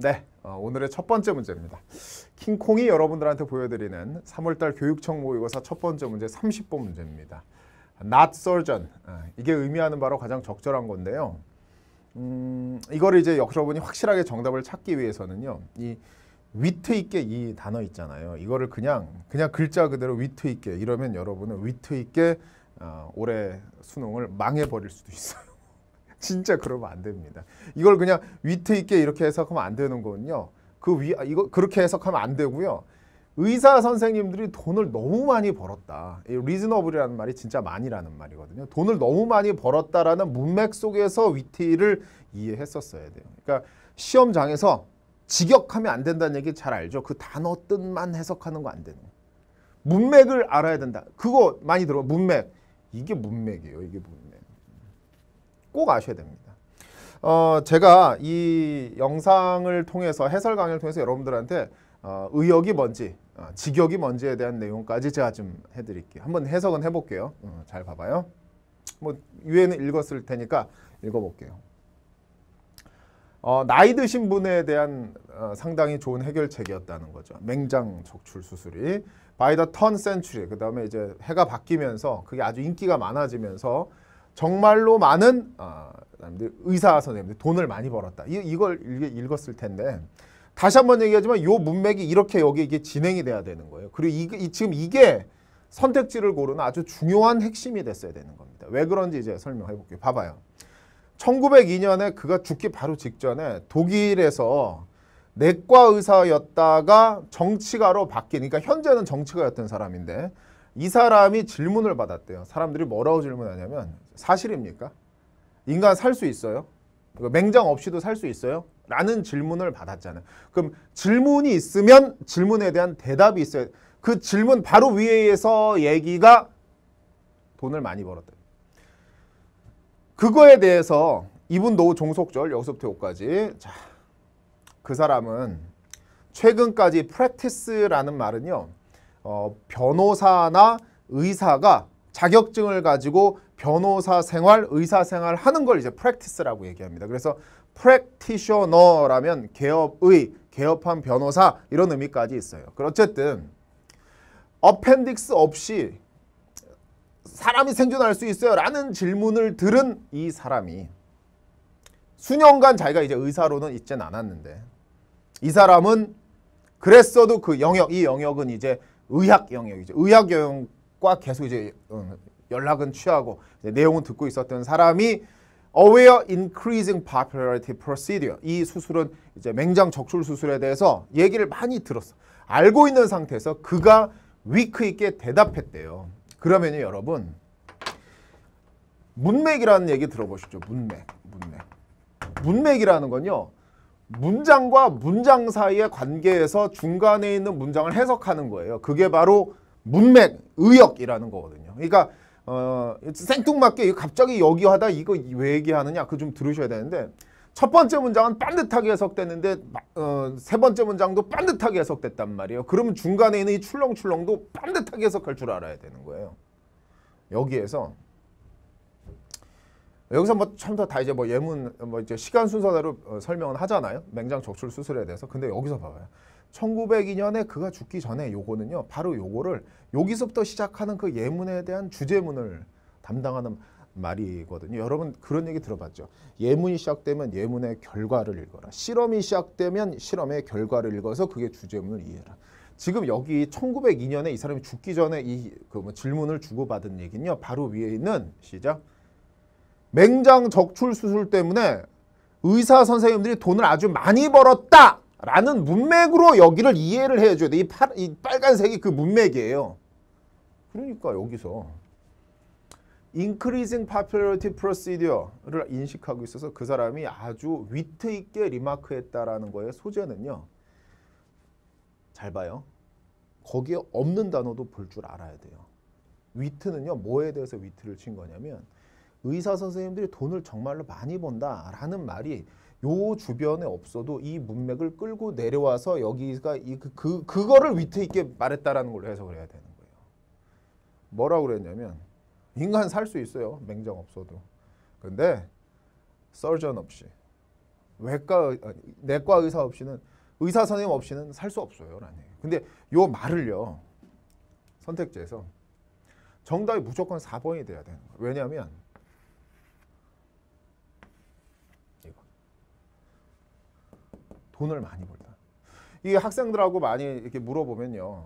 네, 어, 오늘의 첫 번째 문제입니다. 킹콩이 여러분들한테 보여드리는 3월달 교육청 모의고사 첫 번째 문제 30번 문제입니다. Not surgeon, 아, 어, 이게 의미하는 바로 가장 적절한 건데요. 음, 이를 이제 여러분이 확실하게 정답을 찾기 위해서는요. 이 위트 있게 이 단어 있잖아요. 이거를 그냥 그냥 글자 그대로 위트 있게 이러면 여러분은 위트 있게 어, 올해 수능을 망해버릴 수도 있어요. 진짜 그러면 안 됩니다. 이걸 그냥 위트 있게 이렇게 해석하면 안 되는 거는요그 위, 아, 이거 그렇게 해석하면 안 되고요. 의사 선생님들이 돈을 너무 많이 벌었다. 이 리즈너블이라는 말이 진짜 많이라는 말이거든요. 돈을 너무 많이 벌었다라는 문맥 속에서 위트를 이해했었어야 돼요. 그러니까 시험장에서 직역하면 안 된다는 얘기 잘 알죠. 그 단어 뜻만 해석하는 거 안 되는 거예요. 문맥을 알아야 된다. 그거 많이 들어. 문맥. 이게 문맥이에요. 이게 문맥. 꼭 아셔야 됩니다. 어, 제가 이 영상을 통해서 해설 강의를 통해서 여러분들한테 어, 의역이 뭔지 어, 직역이 뭔지에 대한 내용까지 제가 좀 해드릴게요. 한번 해석은 해볼게요. 어, 잘 봐봐요. 뭐 위에는 읽었을 테니까 읽어볼게요. 어, 나이 드신 분에 대한 어, 상당히 좋은 해결책이었다는 거죠. 맹장 적출 수술이 바이 더턴 센츄리 그 다음에 이제 해가 바뀌면서 그게 아주 인기가 많아지면서 정말로 많은 어, 의사 선생님들 돈을 많이 벌었다. 이, 걸 읽었을 텐데 다시 한 번 얘기하지만 요 문맥이 이렇게 여기 이게 진행이 돼야 되는 거예요. 그리고 이, 이, 지금 이게 선택지를 고르는 아주 중요한 핵심이 됐어야 되는 겁니다. 왜 그런지 이제 설명해 볼게요. 봐봐요. 1902년에 그가 죽기 바로 직전에 독일에서 내과 의사였다가 정치가로 바뀌니까 그러니까 현재는 정치가였던 사람인데 이 사람이 질문을 받았대요. 사람들이 뭐라고 질문하냐면 사실입니까? 인간 살 수 있어요? 맹장 없이도 살 수 있어요? 라는 질문을 받았잖아요. 그럼 질문이 있으면 질문에 대한 대답이 있어야 그 질문 바로 위에서 얘기가 돈을 많이 벌었다. 그거에 대해서 이분노 종속절 여기서부터 여기까지 자, 그 사람은 최근까지 프랙티스라는 말은요. 어, 변호사나 의사가 자격증을 가지고 변호사 생활, 의사 생활 하는 걸 이제 프랙티스라고 얘기합니다. 그래서 프랙티셔너라면 개업의, 개업한 변호사 이런 의미까지 있어요. 그 어쨌든 어펜딕스 없이 사람이 생존할 수 있어요 라는 질문을 들은 이 사람이 수년간 자기가 이제 의사로는 있진 않았는데 이 사람은 그랬어도 그 영역, 이 영역은 이제 의학 영역이죠. 의학 영역과 계속 이제 어, 연락은 취하고 이제 내용은 듣고 있었던 사람이 aware increasing popularity procedure 이 수술은 이제 맹장 적출 수술에 대해서 얘기를 많이 들었어. 알고 있는 상태에서 그가 위크 있게 대답했대요. 그러면 여러분 문맥이라는 얘기 들어보시죠. 문맥, 문맥. 문맥이라는 건요 문장과 문장 사이의 관계에서 중간에 있는 문장을 해석하는 거예요. 그게 바로 문맥, 의역이라는 거거든요. 그러니까 어, 생뚱맞게 갑자기 여기 하다 이거 왜 얘기하느냐 그 좀 들으셔야 되는데 첫 번째 문장은 반듯하게 해석됐는데 어, 세 번째 문장도 반듯하게 해석됐단 말이에요. 그러면 중간에 있는 이 출렁출렁도 반듯하게 해석할 줄 알아야 되는 거예요. 여기에서 여기서 뭐 처음부터 다 이제 뭐 예문 뭐 이제 시간 순서대로 어, 설명을 하잖아요. 맹장 적출 수술에 대해서. 근데 여기서 봐봐요. 1902년에 그가 죽기 전에 요거는요. 바로 요거를 여기서부터 시작하는 그 예문에 대한 주제문을 담당하는 말이거든요. 여러분 그런 얘기 들어봤죠. 예문이 시작되면 예문의 결과를 읽어라. 실험이 시작되면 실험의 결과를 읽어서 그게 주제문을 이해해라. 지금 여기 1902년에 이 사람이 죽기 전에 이그뭐 질문을 주고받은 얘기는요. 바로 위에 있는 시작. 맹장 적출 수술 때문에 의사 선생님들이 돈을 아주 많이 벌었다! 라는 문맥으로 여기를 이해를 해줘야 돼. 이, 파, 이 빨간색이 그 문맥이에요. 그러니까 여기서 increasing popularity procedure를 인식하고 있어서 그 사람이 아주 위트 있게 리마크했다라는 거의 소재는요. 잘 봐요. 거기에 없는 단어도 볼 줄 알아야 돼요. 위트는요. 뭐에 대해서 위트를 친 거냐면 의사 선생님들이 돈을 정말로 많이 번다라는 말이 요 주변에 없어도 이 문맥을 끌고 내려와서 여기가 이, 그, 그 그거를 위트 있게 말했다라는 걸로 해석을 해야 되는 거예요. 뭐라고 그랬냐면 인간 살 수 있어요. 맹장 없어도. 근데 서전 없이 외과 내과 의사 없이는 의사 선생님 없이는 살 수 없어요. 라는 얘기. 근데 요 말을요. 선택지에서 정답이 무조건 4번이 돼야 되는 거예요. 왜냐하 돈을 많이 벌다. 이 학생들하고 많이 이렇게 물어보면요.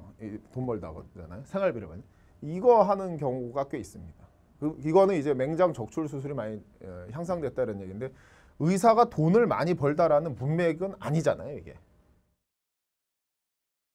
돈 벌다고 그잖아요 생활비를 많이. 이거 하는 경우가 꽤 있습니다. 그, 이거는 이제 맹장 적출 수술이 많이 어, 향상됐다는 얘기인데 의사가 돈을 많이 벌다라는 문맥은 아니잖아요, 이게.